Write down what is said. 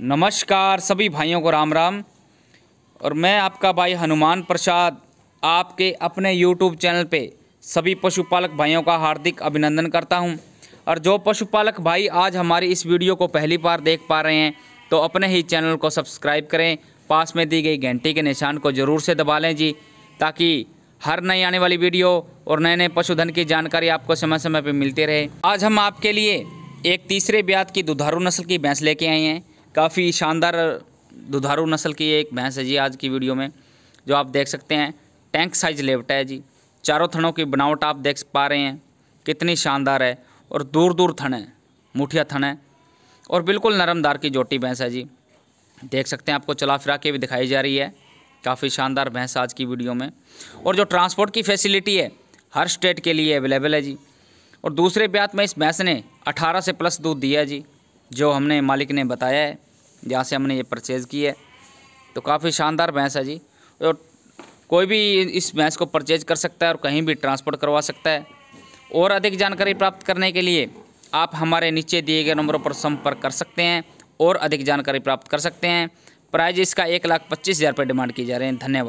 नमस्कार सभी भाइयों को राम राम और मैं आपका भाई हनुमान प्रसाद आपके अपने यूट्यूब चैनल पे सभी पशुपालक भाइयों का हार्दिक अभिनंदन करता हूं और जो पशुपालक भाई आज हमारी इस वीडियो को पहली बार देख पा रहे हैं तो अपने ही चैनल को सब्सक्राइब करें पास में दी गई घंटी के निशान को ज़रूर से दबा लें जी ताकि हर नई आने वाली वीडियो और नए नए पशुधन की जानकारी आपको समय समय पर मिलती रहे आज हम आपके लिए एक तीसरे ब्याज की दुधारू नस्ल की भैंस लेके आए हैं काफ़ी शानदार दुधारू नस्ल की एक भैंस है जी आज की वीडियो में जो आप देख सकते हैं टैंक साइज लेवटा है जी चारों थनों की बनावट आप देख पा रहे हैं कितनी शानदार है और दूर दूर थन है मुठिया थन है और बिल्कुल नरमदार की जोटी भैंस है जी देख सकते हैं आपको चला फिरा के भी दिखाई जा रही है काफ़ी शानदार भैंस आज की वीडियो में और जो ट्रांसपोर्ट की फैसिलिटी है हर स्टेट के लिए अवेलेबल है जी और दूसरे ब्यात में इस भैंस ने 18 से प्लस दूध दिया जी जो हमने मालिक ने बताया है जहाँ से हमने ये परचेज़ की है तो काफ़ी शानदार भैंस है जी और कोई भी इस भैंस को परचेज कर सकता है और कहीं भी ट्रांसपोर्ट करवा सकता है और अधिक जानकारी प्राप्त करने के लिए आप हमारे नीचे दिए गए नंबरों पर संपर्क कर सकते हैं और अधिक जानकारी प्राप्त कर सकते हैं प्राइज इसका एक लाख पच्चीस हज़ार रुपये डिमांड किए जा रहे हैं धन्यवाद